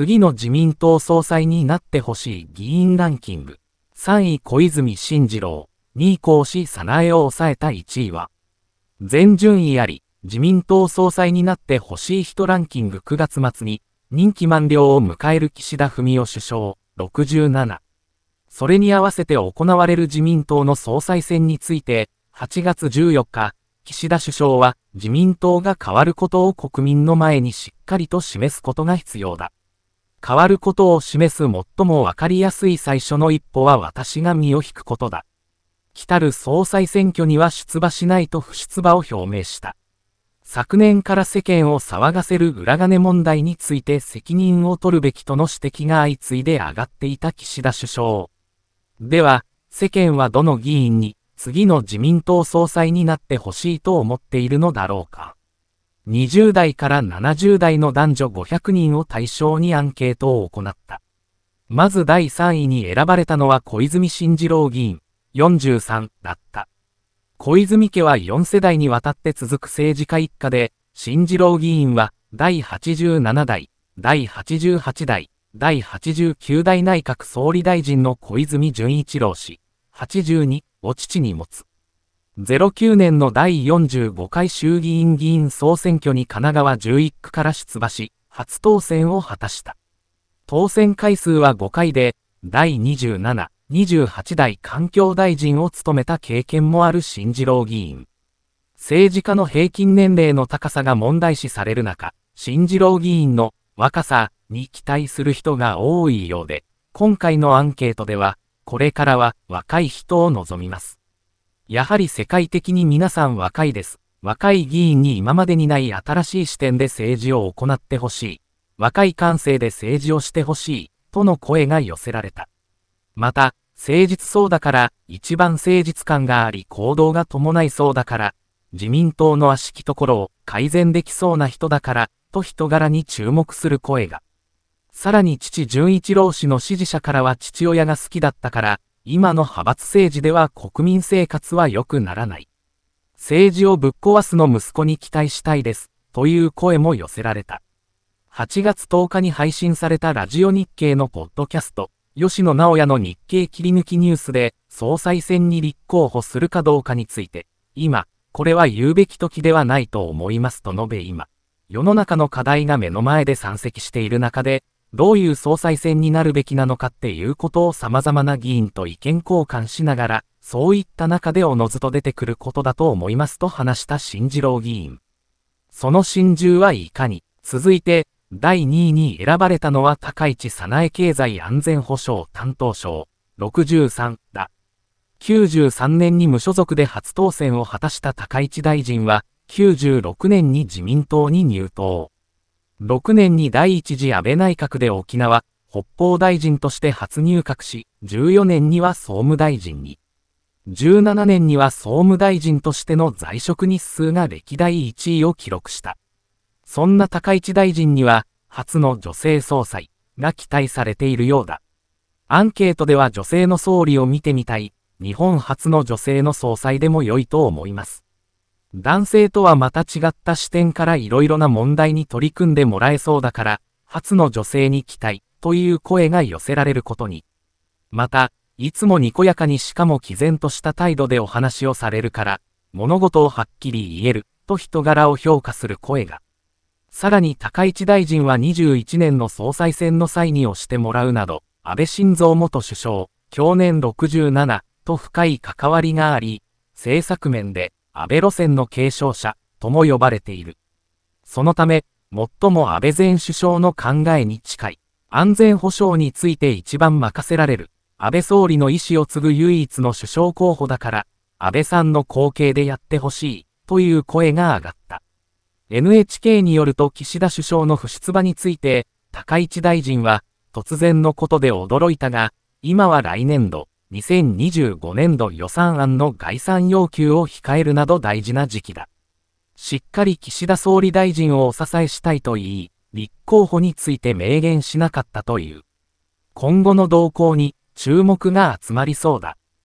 次の自民党総裁になってほしい議員ランキング。3位小泉進次郎、2位甲子早苗を抑えた1位は、全順位あり、自民党総裁になってほしい人ランキング9月末に、任期満了を迎える岸田文雄首相、67。それに合わせて行われる自民党の総裁選について、8月14日、岸田首相は自民党が変わることを国民の前にしっかりと示すことが必要だ。変わることを示す最もわかりやすい最初の一歩は私が身を引くことだ。来たる総裁選挙には出馬しないと不出馬を表明した。昨年から世間を騒がせる裏金問題について責任を取るべきとの指摘が相次いで上がっていた岸田首相。では、世間はどの議員に次の自民党総裁になってほしいと思っているのだろうか。20代から70代の男女500人を対象にアンケートを行った。まず第3位に選ばれたのは小泉進次郎議員、43だった。小泉家は4世代にわたって続く政治家一家で、進次郎議員は第87代、第88代、第89代内閣総理大臣の小泉純一郎氏、82を父に持つ。09年の第45回衆議院議員総選挙に神奈川11区から出馬し、初当選を果たした。当選回数は5回で、第27、28代環境大臣を務めた経験もある新次郎議員。政治家の平均年齢の高さが問題視される中、新次郎議員の若さに期待する人が多いようで、今回のアンケートでは、これからは若い人を望みます。やはり世界的に皆さん若いです。若い議員に今までにない新しい視点で政治を行ってほしい。若い感性で政治をしてほしい。との声が寄せられた。また、誠実そうだから、一番誠実感があり行動が伴いそうだから、自民党の悪しきところを改善できそうな人だから、と人柄に注目する声が。さらに父純一郎氏の支持者からは父親が好きだったから、今の派閥政治では国民生活は良くならない。政治をぶっ壊すの息子に期待したいです、という声も寄せられた。8月10日に配信されたラジオ日経のポッドキャスト、吉野直也の日経切り抜きニュースで、総裁選に立候補するかどうかについて、今、これは言うべき時ではないと思いますと述べ今、世の中の課題が目の前で山積している中で、どういう総裁選になるべきなのかっていうことを様々な議員と意見交換しながら、そういった中でおのずと出てくることだと思いますと話した新次郎議員。その心中はいかに、続いて、第2位に選ばれたのは高市早苗経済安全保障担当省、63だ。93年に無所属で初当選を果たした高市大臣は、96年に自民党に入党。6年に第一次安倍内閣で沖縄、北方大臣として初入閣し、14年には総務大臣に。17年には総務大臣としての在職日数が歴代1位を記録した。そんな高市大臣には、初の女性総裁が期待されているようだ。アンケートでは女性の総理を見てみたい、日本初の女性の総裁でも良いと思います。男性とはまた違った視点から色々な問題に取り組んでもらえそうだから、初の女性に期待という声が寄せられることに。また、いつもにこやかにしかも毅然とした態度でお話をされるから、物事をはっきり言えると人柄を評価する声が。さらに高市大臣は21年の総裁選の際に押してもらうなど、安倍晋三元首相、去年67と深い関わりがあり、政策面で安倍路線の継承者とも呼ばれている。そのため、最も安倍前首相の考えに近い、安全保障について一番任せられる、安倍総理の意思を継ぐ唯一の首相候補だから、安倍さんの後継でやってほしい、という声が上がった。NHK によると岸田首相の不出馬について、高市大臣は、突然のことで驚いたが、今は来年度、2025年度予算案の概算要求を控えるなど大事な時期だ。しっかり岸田総理大臣をお支えしたいと言い、立候補について明言しなかったという。今後の動向に注目が集まりそうだ。